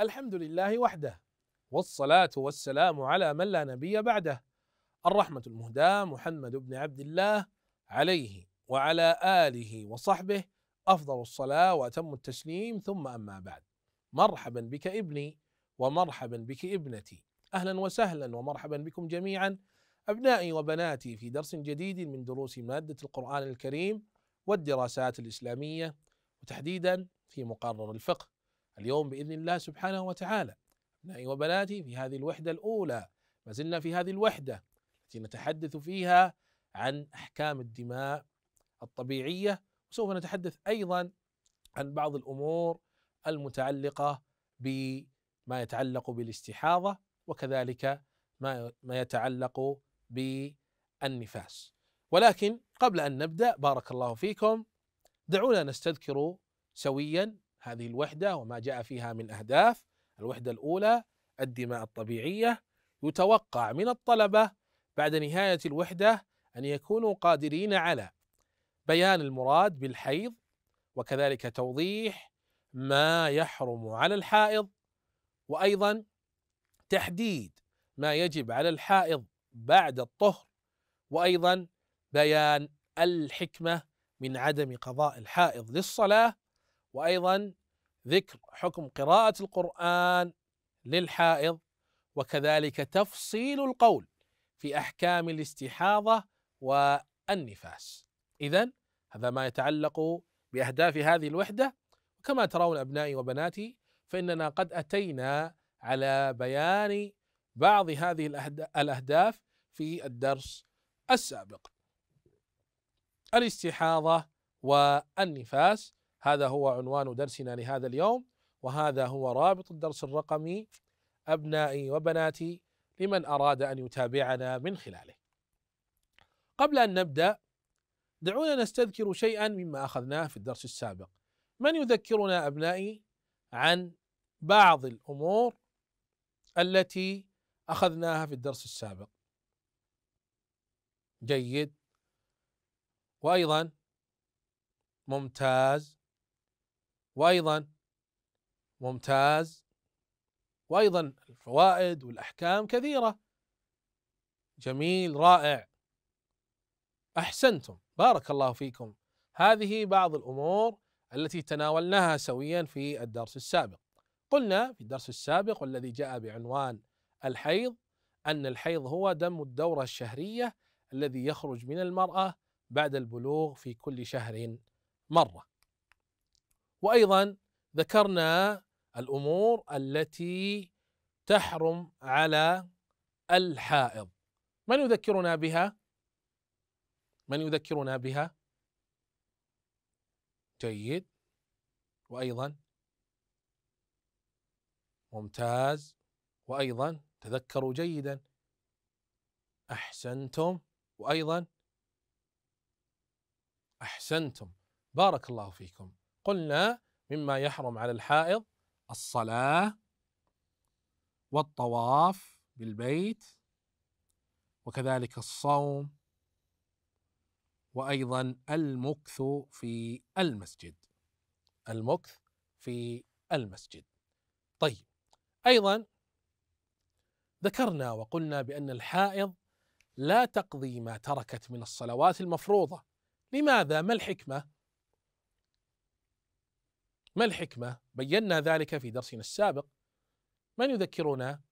الحمد لله وحده والصلاة والسلام على من لا نبي بعده الرحمة المهداة محمد بن عبد الله عليه وعلى آله وصحبه أفضل الصلاة وأتم التسليم ثم أما بعد مرحبا بك ابني ومرحبا بك ابنتي أهلا وسهلا ومرحبا بكم جميعا أبنائي وبناتي في درس جديد من دروس مادة القرآن الكريم والدراسات الإسلامية وتحديدا في مقرر الفقه اليوم باذن الله سبحانه وتعالى ابنائي وبناتي في هذه الوحده الاولى ما زلنا في هذه الوحده التي نتحدث فيها عن احكام الدماء الطبيعيه وسوف نتحدث ايضا عن بعض الامور المتعلقه بما يتعلق بالاستحاضه وكذلك ما ما يتعلق بالنفاس ولكن قبل ان نبدا بارك الله فيكم دعونا نستذكر سويا هذه الوحدة وما جاء فيها من أهداف الوحدة الأولى الدماء الطبيعية يتوقع من الطلبة بعد نهاية الوحدة أن يكونوا قادرين على بيان المراد بالحيض وكذلك توضيح ما يحرم على الحائض وأيضا تحديد ما يجب على الحائض بعد الطهر وأيضا بيان الحكمة من عدم قضاء الحائض للصلاة وأيضا ذكر حكم قراءة القرآن للحائض وكذلك تفصيل القول في أحكام الاستحاضة والنفاس إذا هذا ما يتعلق بأهداف هذه الوحدة وكما ترون أبنائي وبناتي فإننا قد أتينا على بيان بعض هذه الأهداف في الدرس السابق الاستحاضة والنفاس هذا هو عنوان درسنا لهذا اليوم وهذا هو رابط الدرس الرقمي أبنائي وبناتي لمن أراد أن يتابعنا من خلاله قبل أن نبدأ دعونا نستذكر شيئا مما أخذناه في الدرس السابق من يذكرنا أبنائي عن بعض الأمور التي أخذناها في الدرس السابق جيد وأيضا ممتاز وأيضا ممتاز وأيضا الفوائد والأحكام كثيرة جميل رائع أحسنتم بارك الله فيكم هذه بعض الأمور التي تناولناها سويا في الدرس السابق قلنا في الدرس السابق والذي جاء بعنوان الحيض أن الحيض هو دم الدورة الشهرية الذي يخرج من المرأة بعد البلوغ في كل شهر مرة وايضا ذكرنا الامور التي تحرم على الحائض من يذكرنا بها من يذكرنا بها جيد وايضا ممتاز وايضا تذكروا جيدا احسنتم وايضا احسنتم بارك الله فيكم قلنا مما يحرم على الحائض الصلاة والطواف بالبيت وكذلك الصوم وأيضا المكث في المسجد المكث في المسجد طيب أيضا ذكرنا وقلنا بأن الحائض لا تقضي ما تركت من الصلوات المفروضة لماذا ما الحكمة ما الحكمة؟ بينا ذلك في درسنا السابق من يذكرنا؟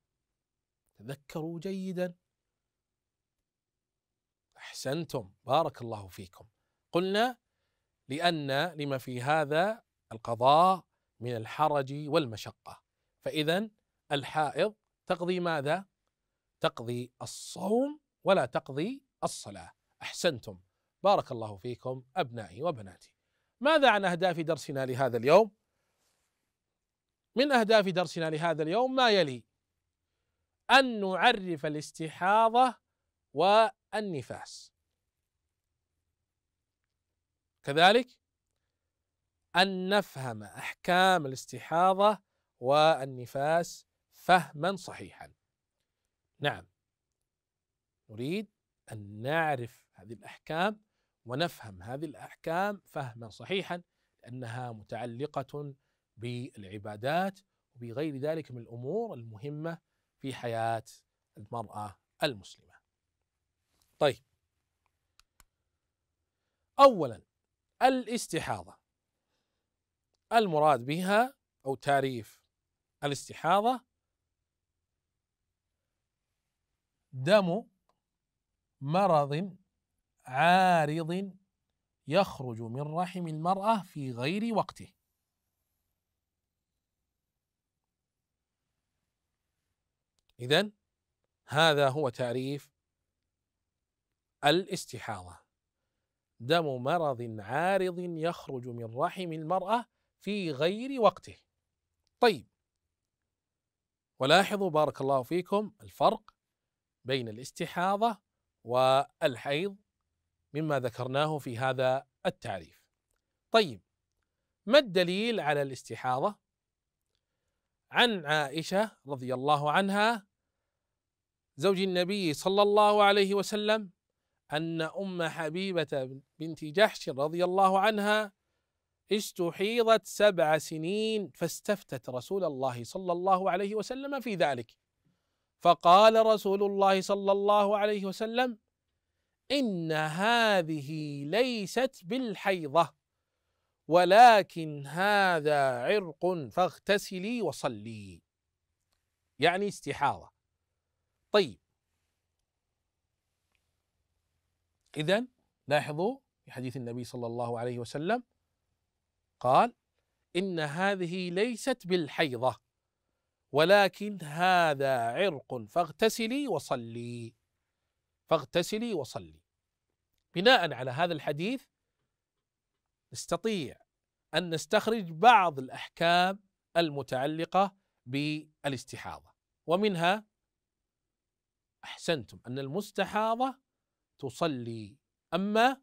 تذكروا جيدا أحسنتم بارك الله فيكم قلنا لأن لما في هذا القضاء من الحرج والمشقة فإذا الحائض تقضي ماذا؟ تقضي الصوم ولا تقضي الصلاة أحسنتم بارك الله فيكم أبنائي وبناتي ماذا عن أهداف درسنا لهذا اليوم؟ من أهداف درسنا لهذا اليوم ما يلي أن نعرف الاستحاضة والنفاس كذلك أن نفهم أحكام الاستحاضة والنفاس فهما صحيحا نعم نريد أن نعرف هذه الأحكام ونفهم هذه الاحكام فهما صحيحا لانها متعلقه بالعبادات وبغير ذلك من الامور المهمه في حياه المراه المسلمه. طيب اولا الاستحاضه المراد بها او تعريف الاستحاضه دم مرض عارض يخرج من رحم المرأة في غير وقته إذا هذا هو تعريف الاستحاضة دم مرض عارض يخرج من رحم المرأة في غير وقته طيب ولاحظوا بارك الله فيكم الفرق بين الاستحاضة والحيض مما ذكرناه في هذا التعريف. طيب ما الدليل على الاستحاضه؟ عن عائشه رضي الله عنها زوج النبي صلى الله عليه وسلم ان ام حبيبه بنت جحش رضي الله عنها استحيضت سبع سنين فاستفتت رسول الله صلى الله عليه وسلم في ذلك فقال رسول الله صلى الله عليه وسلم إن هذه ليست بالحيضة ولكن هذا عرق فاغتسلي وصلي يعني استحاضة طيب إذا لاحظوا في حديث النبي صلى الله عليه وسلم قال إن هذه ليست بالحيضة ولكن هذا عرق فاغتسلي وصلي فاغتسلي وصلي بناء على هذا الحديث نستطيع ان نستخرج بعض الاحكام المتعلقه بالاستحاضه ومنها احسنتم ان المستحاضه تصلي اما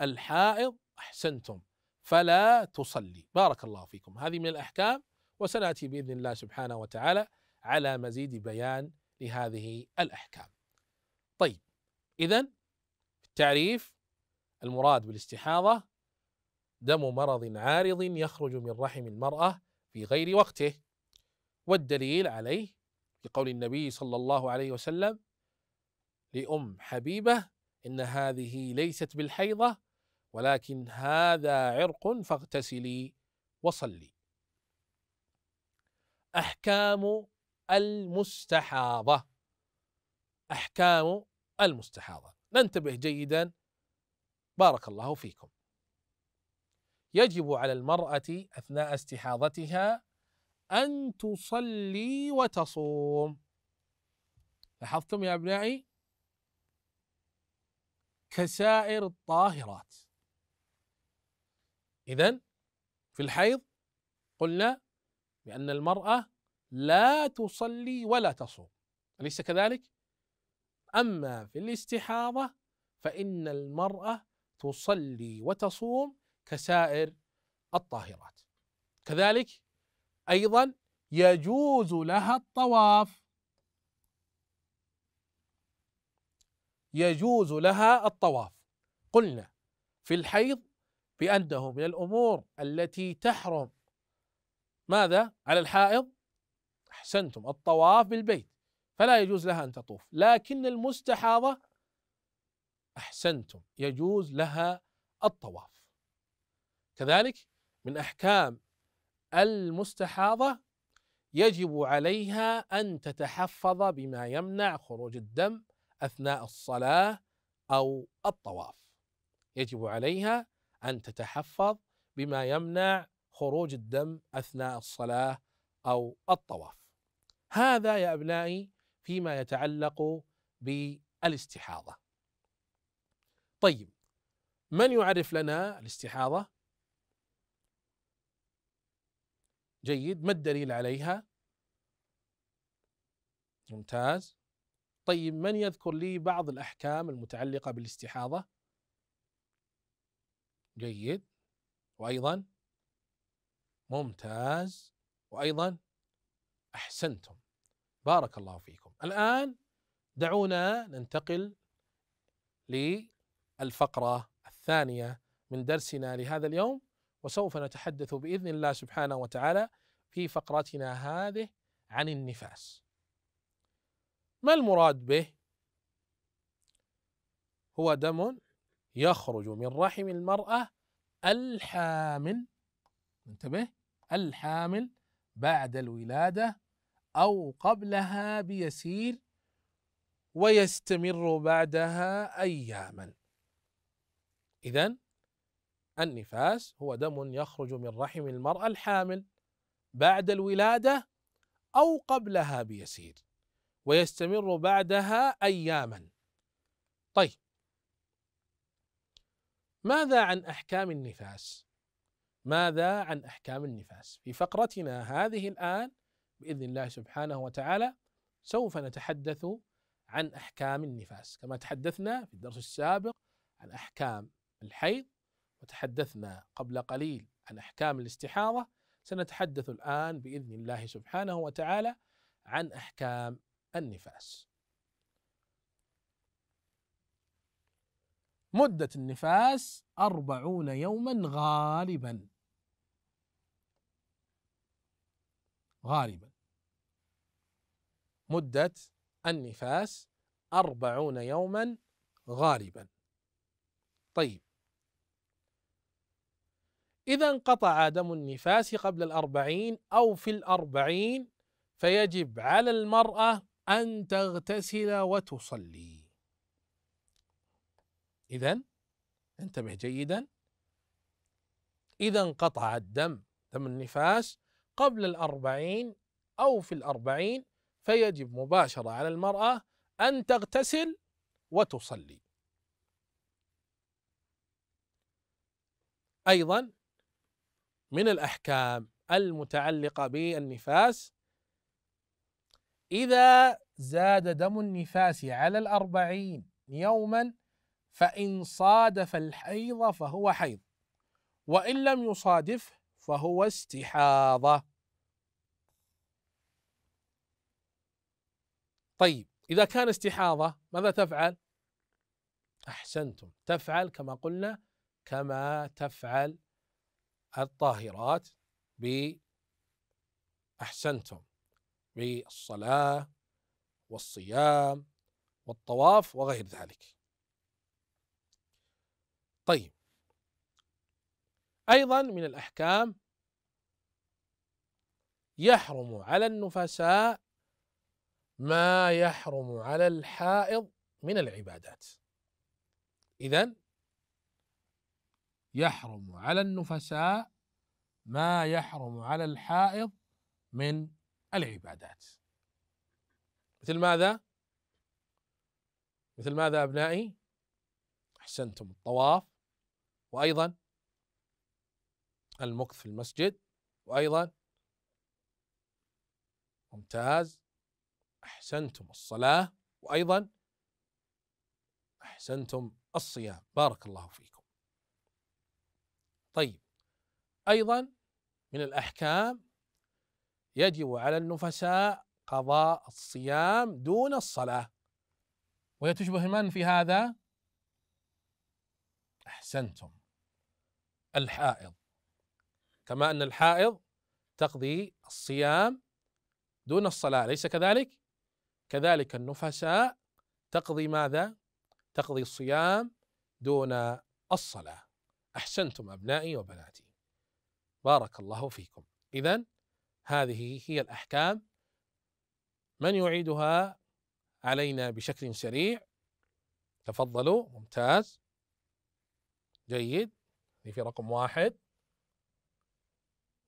الحائض احسنتم فلا تصلي بارك الله فيكم هذه من الاحكام وسناتي باذن الله سبحانه وتعالى على مزيد بيان لهذه الاحكام طيب إذا التعريف المراد بالاستحاضة دم مرض عارض يخرج من رحم المرأة في غير وقته والدليل عليه في قول النبي صلى الله عليه وسلم لأم حبيبة إن هذه ليست بالحيضة ولكن هذا عرق فاغتسلي وصلي أحكام المستحاضة أحكام المستحاضة ننتبه جيدا بارك الله فيكم يجب على المرأة أثناء استحاضتها أن تصلي وتصوم لاحظتم يا أبنائي كسائر الطاهرات إذا في الحيض قلنا بأن المرأة لا تصلي ولا تصوم أليس كذلك؟ أما في الاستحاضة فإن المرأة تصلي وتصوم كسائر الطاهرات كذلك أيضا يجوز لها الطواف يجوز لها الطواف قلنا في الحيض بأنه من الأمور التي تحرم ماذا على الحائض أحسنتم الطواف بالبيت فلا يجوز لها ان تطوف لكن المستحاضه احسنتم يجوز لها الطواف كذلك من احكام المستحاضه يجب عليها ان تتحفظ بما يمنع خروج الدم اثناء الصلاه او الطواف يجب عليها ان تتحفظ بما يمنع خروج الدم اثناء الصلاه او الطواف هذا يا ابنائي فيما يتعلق بالاستحاضه. طيب من يعرف لنا الاستحاضه؟ جيد ما الدليل عليها؟ ممتاز طيب من يذكر لي بعض الاحكام المتعلقه بالاستحاضه؟ جيد وايضا ممتاز وايضا احسنتم بارك الله فيكم الآن دعونا ننتقل للفقرة الثانية من درسنا لهذا اليوم وسوف نتحدث بإذن الله سبحانه وتعالى في فقرتنا هذه عن النفاس ما المراد به هو دم يخرج من رحم المرأة الحامل انتبه الحامل بعد الولادة أو قبلها بيسير ويستمر بعدها أياما إذا النفاس هو دم يخرج من رحم المرأة الحامل بعد الولادة أو قبلها بيسير ويستمر بعدها أياما طيب ماذا عن أحكام النفاس؟ ماذا عن أحكام النفاس؟ في فقرتنا هذه الآن باذن الله سبحانه وتعالى سوف نتحدث عن احكام النفاس كما تحدثنا في الدرس السابق عن احكام الحيض وتحدثنا قبل قليل عن احكام الاستحاضه سنتحدث الان باذن الله سبحانه وتعالى عن احكام النفاس. مده النفاس أربعون يوما غالبا غالبا مدة النفاس أربعون يوما غالبا طيب إذا انقطع دم النفاس قبل الأربعين أو في الأربعين فيجب على المرأة أن تغتسل وتصلي إذا انتبه جيدا إذا انقطع الدم دم النفاس قبل الأربعين أو في الأربعين فيجب مباشرة على المرأة أن تغتسل وتصلي أيضا من الأحكام المتعلقة بالنفاس إذا زاد دم النفاس على الأربعين يوما فإن صادف الحيض فهو حيض وإن لم يصادفه فهو استحاضة طيب إذا كان استحاضة ماذا تفعل؟ أحسنتم تفعل كما قلنا كما تفعل الطاهرات بأحسنتم أحسنتم بالصلاة والصيام والطواف وغير ذلك طيب أيضا من الأحكام يحرم على النفساء ما يحرم على الحائض من العبادات إذا يحرم على النفساء ما يحرم على الحائض من العبادات مثل ماذا؟ مثل ماذا أبنائي؟ أحسنتم الطواف وأيضا المكث في المسجد وأيضا ممتاز أحسنتم الصلاة وأيضا أحسنتم الصيام بارك الله فيكم طيب أيضا من الأحكام يجب على النفساء قضاء الصيام دون الصلاة وهي تشبه من في هذا؟ أحسنتم الحائض كما أن الحائض تقضي الصيام دون الصلاة ليس كذلك؟ كذلك النفساء تقضي ماذا؟ تقضي الصيام دون الصلاة أحسنتم أبنائي وبناتي بارك الله فيكم إذا هذه هي الأحكام من يعيدها علينا بشكل سريع تفضلوا ممتاز جيد في رقم واحد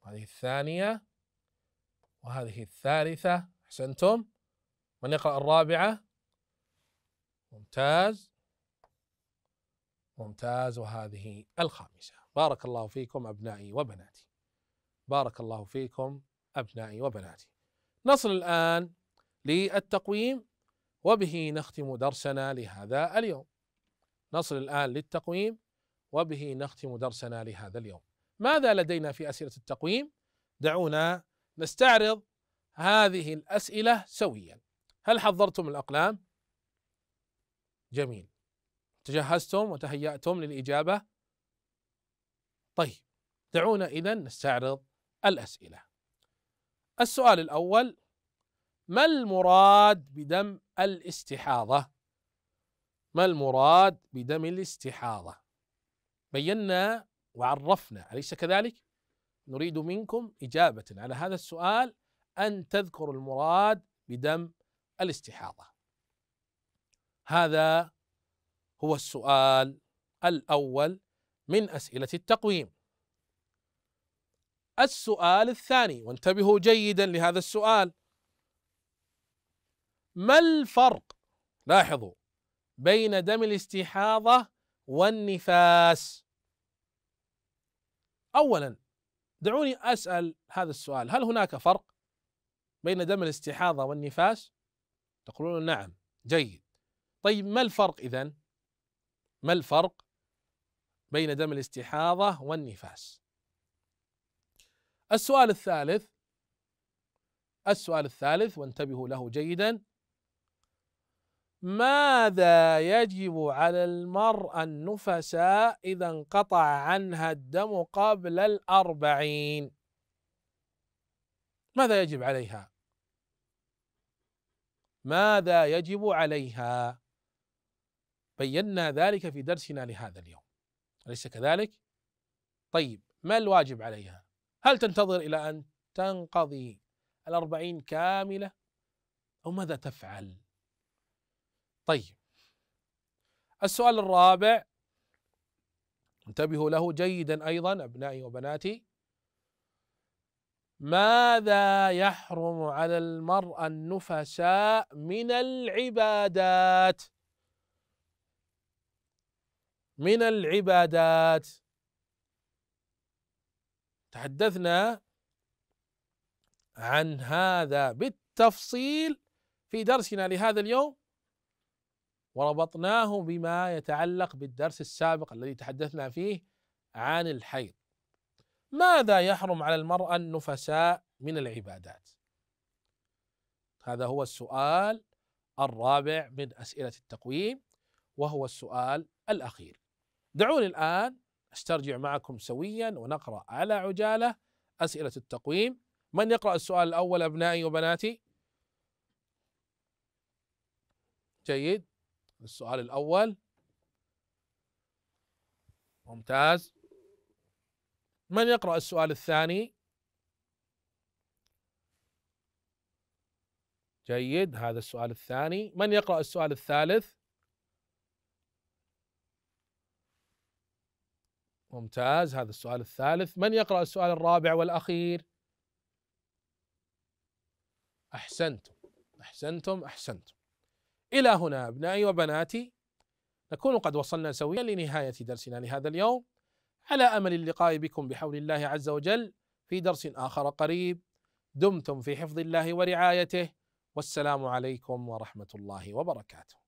هذه الثانية وهذه الثالثة أحسنتم من يقرأ الرابعة ممتاز ممتاز وهذه الخامسة بارك الله فيكم أبنائي وبناتي بارك الله فيكم أبنائي وبناتي نصل الآن للتقويم وبه نختم درسنا لهذا اليوم نصل الآن للتقويم وبه نختم درسنا لهذا اليوم ماذا لدينا في اسئله التقويم؟ دعونا نستعرض هذه الاسئله سويا. هل حضرتم الاقلام؟ جميل. تجهزتم وتهيأتم للاجابه؟ طيب دعونا اذا نستعرض الاسئله. السؤال الاول ما المراد بدم الاستحاضه؟ ما المراد بدم الاستحاضه؟ بينا وعرفنا أليس كذلك؟ نريد منكم إجابة على هذا السؤال أن تذكروا المراد بدم الاستحاضة هذا هو السؤال الأول من أسئلة التقويم السؤال الثاني وانتبهوا جيدا لهذا السؤال ما الفرق لاحظوا بين دم الاستحاضة والنفاس اولا دعوني اسال هذا السؤال هل هناك فرق بين دم الاستحاضه والنفاس تقولون نعم جيد طيب ما الفرق اذا ما الفرق بين دم الاستحاضه والنفاس السؤال الثالث السؤال الثالث وانتبهوا له جيدا ماذا يجب على المرأة النفساء إذا انقطع عنها الدم قبل الأربعين ماذا يجب عليها ماذا يجب عليها بينا ذلك في درسنا لهذا اليوم أليس كذلك طيب ما الواجب عليها هل تنتظر إلى أن تنقضي الأربعين كاملة أو ماذا تفعل طيب السؤال الرابع انتبهوا له جيدا ايضا ابنائي وبناتي ماذا يحرم على المرأة النفساء من العبادات من العبادات تحدثنا عن هذا بالتفصيل في درسنا لهذا اليوم وربطناه بما يتعلق بالدرس السابق الذي تحدثنا فيه عن الحيض ماذا يحرم على المرأة النفساء من العبادات هذا هو السؤال الرابع من أسئلة التقويم وهو السؤال الأخير دعوني الآن استرجع معكم سويا ونقرأ على عجالة أسئلة التقويم من يقرأ السؤال الأول أبنائي وبناتي جيد السؤال الأول ممتاز من يقرأ السؤال الثاني جيد هذا السؤال الثاني من يقرأ السؤال الثالث ممتاز هذا السؤال الثالث من يقرأ السؤال الرابع والأخير أحسنتم أحسنتم أحسنتم إلى هنا أبنائي وبناتي نكون قد وصلنا سويا لنهاية درسنا لهذا اليوم على أمل اللقاء بكم بحول الله عز وجل في درس آخر قريب دمتم في حفظ الله ورعايته والسلام عليكم ورحمة الله وبركاته